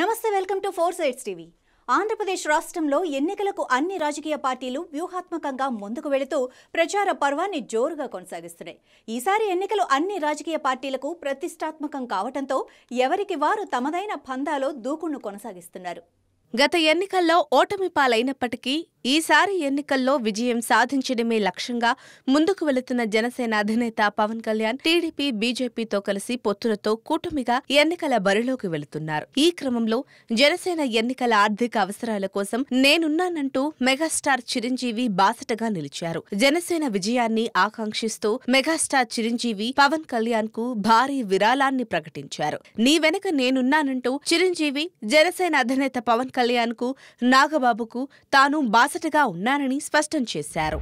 నమస్తే welcome to four sides TV Andhra Pradesh రాష్ట్రంలో ఎన్నికలకు అన్ని రాజకీయ పార్టీలు వ్యూహాత్మకంగా ముందుకు వెళుతూ ప్రచార పర్వాన్ని జోరుగా కొనసాగిస్తున్నాయి ఈసారి ఎన్నికలు అన్ని రాజకీయ పార్టీలకు ప్రతిష్టాత్మకం కావడంతో ఎవరికి వారు తమదైన పందాలో దూకుడును కొనసాగిస్తున్నారు గత ఎన్నికల్లో ఓటమి పాలైనప్పటికీ ఈసారి ఎన్నికల్లో విజయం సాధించడమే లక్ష్యంగా ముందుకు వెళుతున్న జనసేన అధినేత పవన్ కళ్యాణ్ టీడీపీ బీజేపీతో కలిసి పొత్తులతో కూటమిగా ఎన్నికల బరిలోకి వెళుతున్నారు ఈ క్రమంలో జనసేన ఎన్నికల ఆర్థిక అవసరాల కోసం నేనున్నానంటూ మెగాస్టార్ చిరంజీవి బాసటగా నిలిచారు జనసేన విజయాన్ని ఆకాంక్షిస్తూ మెగాస్టార్ చిరంజీవి పవన్ కళ్యాణ్ కు భారీ విరాళాన్ని ప్రకటించారు నీ వెనక నేనున్నానంటూ చిరంజీవి జనసేన అధినేత పవన్ కళ్యాణ్ కు నాగబాబుకు తాను బాస బాసటగా ఉన్నానని స్పష్టం చేశారు